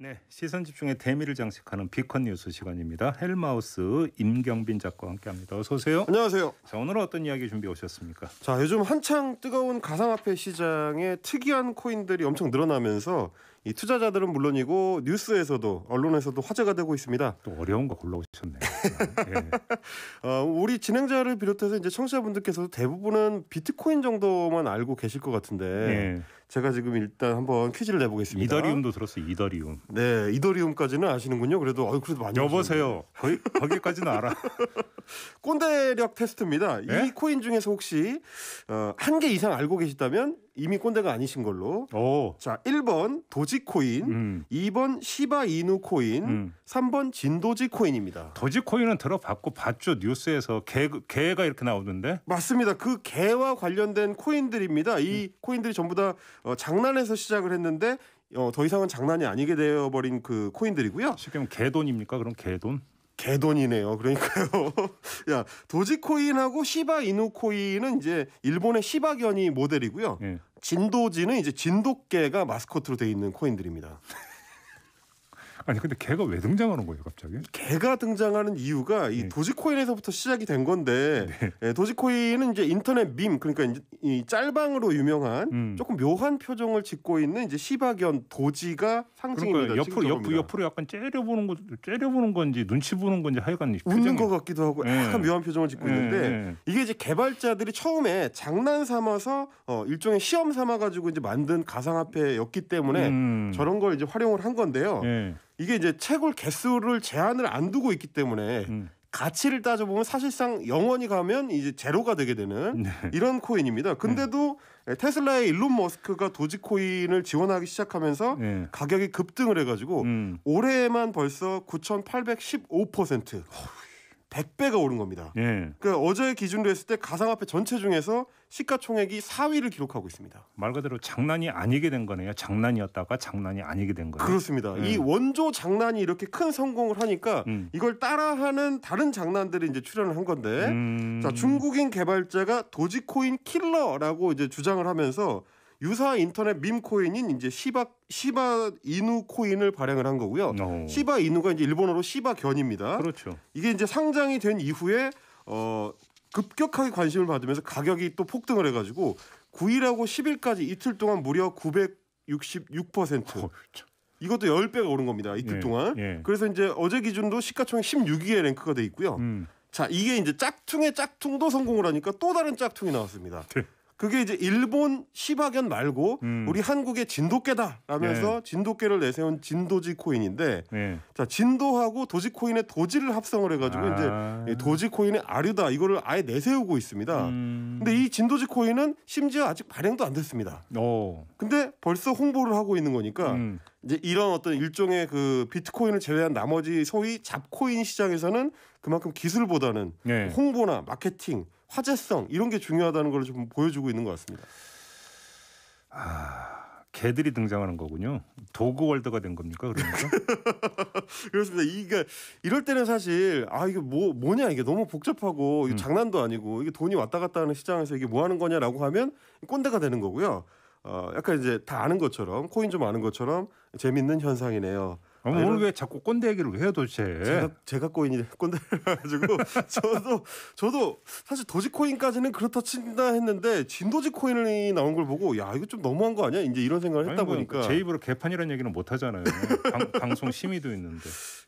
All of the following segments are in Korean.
네, 시선 집중의 대미를 장식하는 비컨 뉴스 시간입니다. 헬마우스 임경빈 작가와 함께합니다. 어서 오세요. 안녕하세요. 자, 오늘은 어떤 이야기 준비해 오셨습니까? 자, 요즘 한창 뜨거운 가상화폐 시장에 특이한 코인들이 엄청 늘어나면서 이 투자자들은 물론이고 뉴스에서도 언론에서도 화제가 되고 있습니다. 또 어려운 거 골라오셨네요. 예. 어, 우리 진행자를 비롯해서 이제 청취자분들께서도 대부분은 비트코인 정도만 알고 계실 것 같은데 예. 제가 지금 일단 한번 퀴즈를 내보겠습니다. 이더리움도 들었어요. 이더리움. 네, 이더리움까지는 아시는군요. 그래도 어 그래도 많이 여보세요. 거의 거기까지는 알아. 꼰대력 테스트입니다. 예? 이 네? 코인 중에서 혹시 어, 한 개 이상 알고 계시다면 이미 꼰대가 아니신 걸로. 오. 자, 1번 도지코인, 음. 2번 시바이누 코인, 음. 3번 음. 진도지 코인입니다. 도지코인은 들어봤고 봤죠. 뉴스에서 개 개가 이렇게 나오는데. 맞습니다. 그 개와 관련된 코인들입니다. 이 음. 코인들이 전부 다 어, 장난에서 시작을 했는데 어, 더 이상은 장난이 아니게 되어버린 그 코인들이고요. 지금 개돈입니까? 그럼 개돈? 개돈이네요. 그러니까요. 야 도지코인하고 시바이누코인은 이제 일본의 시바견이 모델이고요. 예. 진도지는 이제 진돗개가 마스코트로 돼 있는 코인들입니다. 아니 근데 개가 왜 등장하는 거예요 갑자기? 개가 등장하는 이유가 이 네. 도지코인에서부터 시작이 된 건데 네. 예, 도지코인은 이제 인터넷 밈 그러니까 이제 이 짤방으로 유명한 음. 조금 묘한 표정을 짓고 있는 이제 시바견 도지가 상징입니다. 그러니까 옆으로 옆, 옆으로 약간 째려보는 거 째려보는 건지 눈치 보는 건지 하여간 웃는 것 같기도 하고 네. 약간 묘한 표정을 짓고 네, 있는데 네. 이게 이제 개발자들이 처음에 장난 삼아서 어, 일종의 시험 삼아 가지고 이제 만든 가상화폐였기 때문에 음. 저런 걸 이제 활용을 한 건데요. 네. 이게 이제 채굴 개수를 제한을 안 두고 있기 때문에 음. 가치를 따져보면 사실상 영원히 가면 이제 제로가 되게 되는 네. 이런 코인입니다. 근데도 네. 테슬라의 일론 머스크가 도지코인을 지원하기 시작하면서 네. 가격이 급등을 해가지고 음. 올해에만 벌써 9,815% 100배가 오른 겁니다. 예. 그러니까 어제 기준으로 했을 때 가상화폐 전체 중에서 시가총액이 4위를 기록하고 있습니다. 말 그대로 장난이 아니게 된 거네요. 장난이었다가 장난이 아니게 된 거예요. 그렇습니다. 예. 이 원조 장난이 이렇게 큰 성공을 하니까 음. 이걸 따라하는 다른 장난들이 이제 출연을 한 건데 음... 자, 중국인 개발자가 도지코인 킬러라고 이제 주장을 하면서 유사 인터넷 민 코인인 이제 시바 시바 이누 코인을 발행을 한 거고요. 오. 어. 시바 이누가 이제 일본어로 시바 견입니다. 그렇죠. 이게 이제 상장이 된 이후에 어 급격하게 관심을 받으면서 가격이 또 폭등을 해가지고 9일하고 10일까지 이틀 동안 무려 966%. 어, 이것도 10배가 오른 겁니다. 이틀 예, 동안. 예. 그래서 이제 어제 기준도 시가총액 16위에 랭크가 돼 있고요. 음. 자, 이게 이제 짝퉁의 짝퉁도 성공을 하니까 또 다른 짝퉁이 나왔습니다. 네. 그게 이제 일본 시바견 말고 음. 우리 한국의 진돗개다라면서 네. 진돗개를 내세운 진도지 코인인데 네. 자 진도하고 도지코인의 도지를 합성을 해가지고 아. 이제 도지코인의 아류다 이거를 아예 내세우고 있습니다. 음. 근데 이 진도지 코인은 심지어 아직 발행도 안 됐습니다. 오. 어. 근데 벌써 홍보를 하고 있는 거니까 음. 이제 이런 어떤 일종의 그 비트코인을 제외한 나머지 소위 잡코인 시장에서는 그만큼 기술보다는 네. 홍보나 마케팅 화제성 이런 게 중요하다는 걸 좀 보여주고 있는 것 같습니다. 아. 개들이 등장하는 거군요. 도그 월드가 된 겁니까 그러니까? 그렇습니다. 이게 이럴 때는 사실 아 이게 뭐 뭐냐 이게 너무 복잡하고 음. 장난도 아니고 이게 돈이 왔다 갔다 하는 시장에서 이게 뭐 하는 거냐라고 하면 꼰대가 되는 거고요. 어 약간 이제 다 아는 것처럼 코인 좀 아는 것처럼 재밌는 현상이네요. 아, 오늘 아, 이런... 왜 자꾸 꼰대 얘기를 해요 도대체? 제가, 제가 꼬인이 꼰대를 가지고 저도 저도 사실 도지코인까지는 그렇다 친다 했는데 진도지코인이 나온 걸 보고 야 이거 좀 너무한 거 아니야? 이제 이런 생각을 했다 뭐, 보니까 그 제 입으로 개판이라는 얘기는 못 하잖아요. 방, 송 심의도 있는데.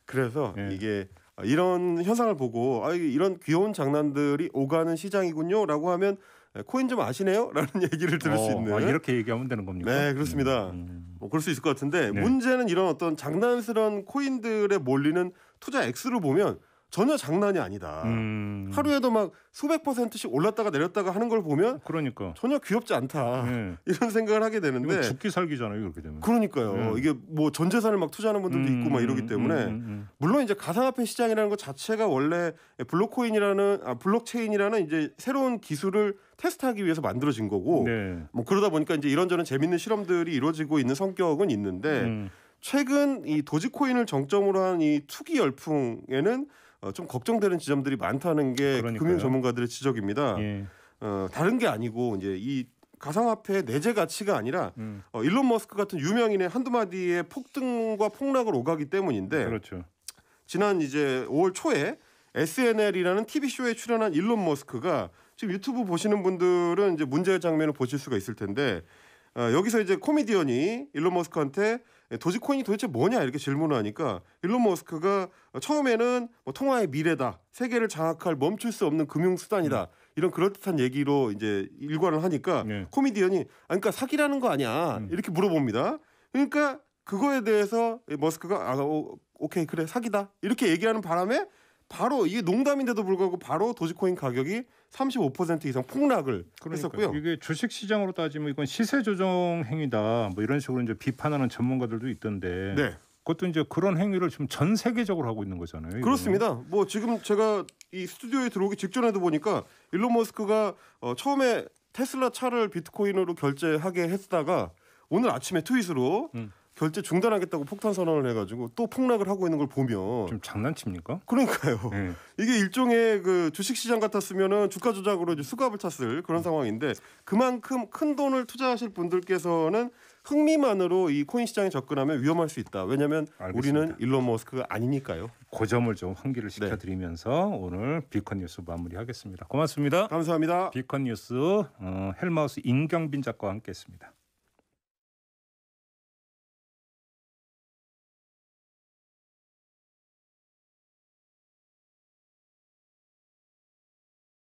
그래서 예. 이게 이런 현상을 보고 아 이런 귀여운 장난들이 오가는 시장이군요라고 하면 네, 코인 좀 아시네요? 라는 얘기를 들을 어, 수 있는. 아, 이렇게 얘기하면 되는 겁니까? 네, 그렇습니다. 음, 음. 뭐 그럴 수 있을 것 같은데 네. 문제는 이런 어떤 장난스러운 코인들에 몰리는 투자 액수를 보면 전혀 장난이 아니다. 음. 하루에도 막 수백 퍼센트씩 올랐다가 내렸다가 하는 걸 보면 그러니까 전혀 귀엽지 않다 네. 이런 생각을 하게 되는데 죽기 살기잖아요 이렇게 되면 그러니까요 네. 이게 뭐 전 재산을 막 투자하는 분들도 음. 있고 막 이러기 음, 때문에 음, 음, 음. 물론 이제 가상화폐 시장이라는 것 자체가 원래 블록코인이라는 아 블록체인이라는 이제 새로운 기술을 테스트하기 위해서 만들어진 거고 네. 뭐 그러다 보니까 이제 이런저런 재밌는 실험들이 이루어지고 있는 성격은 있는데 최근 이 도지코인을 정점으로 한 이 투기 열풍에는 어, 좀 걱정되는 지점들이 많다는 게 금융 전문가들의 지적입니다. 예. 어, 다른 게 아니고 이제 이 가상화폐 내재 가치가 아니라 음. 어, 일론 머스크 같은 유명인의 한두 마디의 폭등과 폭락을 오가기 때문인데 그렇죠. 지난 이제 5월 초에 SNL이라는 TV 쇼에 출연한 일론 머스크가 지금 유튜브 보시는 분들은 이제 문제의 장면을 보실 수가 있을 텐데 어, 여기서 이제 코미디언이 일론 머스크한테 도지코인이 도대체 뭐냐 이렇게 질문을 하니까 일론 머스크가 처음에는 뭐 통화의 미래다 세계를 장악할 멈출 수 없는 금융 수단이다 음. 이런 그럴듯한 얘기로 이제 일관을 하니까 네. 코미디언이 아 그러니까 사기라는 거 아니야 음. 이렇게 물어봅니다 그러니까 그거에 대해서 머스크가 아 오, 오케이 그래 사기다 이렇게 얘기하는 바람에 바로 이게 농담인데도 불구하고 바로 도지코인 가격이 35% 이상 폭락을 그러니까요. 했었고요. 이게 주식 시장으로 따지면 이건 시세 조정 행위다. 뭐 이런 식으로 이제 비판하는 전문가들도 있던데. 네. 그것도 이제 그런 행위를 지금 전 세계적으로 하고 있는 거잖아요. 이거는. 그렇습니다. 뭐 지금 제가 이 스튜디오에 들어오기 직전에도 보니까 일론 머스크가 어 처음에 테슬라 차를 비트코인으로 결제하게 했다가 오늘 아침에 트윗으로 음. 결제 중단하겠다고 폭탄 선언을 해가지고 또 폭락을 하고 있는 걸 보면 좀 장난칩니까? 그러니까요. 네. 이게 일종의 그 주식시장 같았으면은 주가 조작으로 이제 수갑을 찼을 그런 상황인데 그만큼 큰 돈을 투자하실 분들께서는 흥미만으로 이 코인 시장에 접근하면 위험할 수 있다. 왜냐하면 우리는 일론 머스크가 아니니까요. 고 점을 좀 환기를 네. 시켜드리면서 네. 오늘 비컨 뉴스 마무리하겠습니다. 고맙습니다. 감사합니다. 비컨 뉴스 어, 헬마우스 임경빈 작가와 함께했습니다.